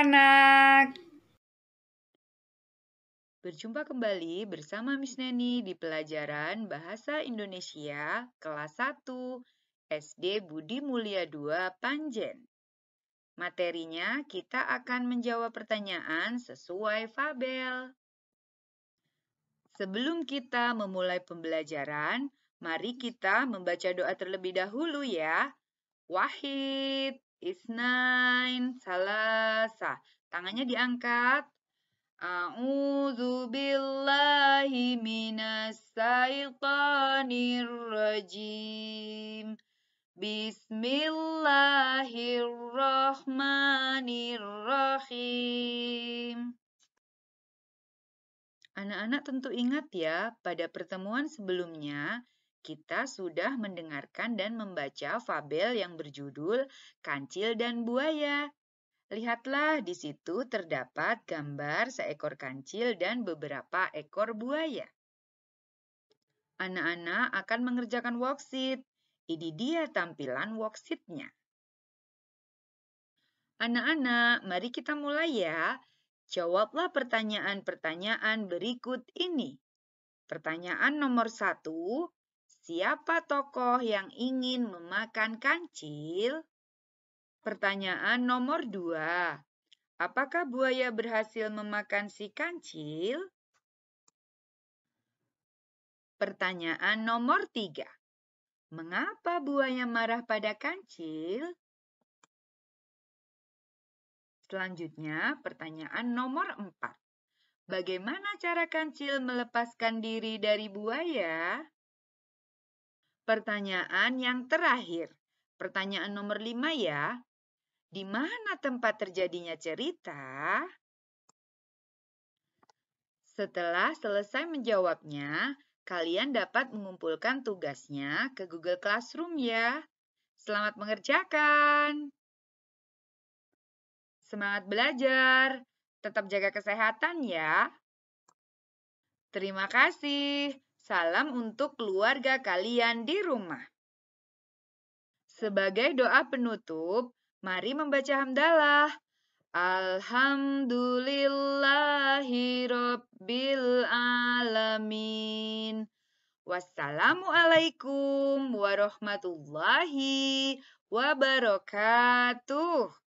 anak-anak. Berjumpa kembali bersama Miss Neni di pelajaran Bahasa Indonesia kelas 1 SD Budi Mulia 2 Panjen. Materinya kita akan menjawab pertanyaan sesuai fabel. Sebelum kita memulai pembelajaran, mari kita membaca doa terlebih dahulu ya. Wahid Is nine, salasa. Tangannya diangkat. A'udzu billahi minas syaitonir rajim. Bismillahirrahmanirrahim. Anak-anak tentu ingat ya, pada pertemuan sebelumnya kita sudah mendengarkan dan membaca fabel yang berjudul Kancil dan Buaya. Lihatlah di situ terdapat gambar seekor kancil dan beberapa ekor buaya. Anak-anak akan mengerjakan worksheet. Ini dia tampilan worksheetnya. Anak-anak, mari kita mulai ya. Jawablah pertanyaan-pertanyaan berikut ini. Pertanyaan nomor satu, Siapa tokoh yang ingin memakan kancil? Pertanyaan nomor dua. Apakah buaya berhasil memakan si kancil? Pertanyaan nomor tiga. Mengapa buaya marah pada kancil? Selanjutnya, pertanyaan nomor empat. Bagaimana cara kancil melepaskan diri dari buaya? Pertanyaan yang terakhir. Pertanyaan nomor lima ya. Di mana tempat terjadinya cerita? Setelah selesai menjawabnya, kalian dapat mengumpulkan tugasnya ke Google Classroom ya. Selamat mengerjakan. Semangat belajar. Tetap jaga kesehatan ya. Terima kasih. Salam untuk keluarga kalian di rumah. Sebagai doa penutup, mari membaca hamdalah. Alhamdulillahirabbil Wassalamualaikum warahmatullahi wabarakatuh.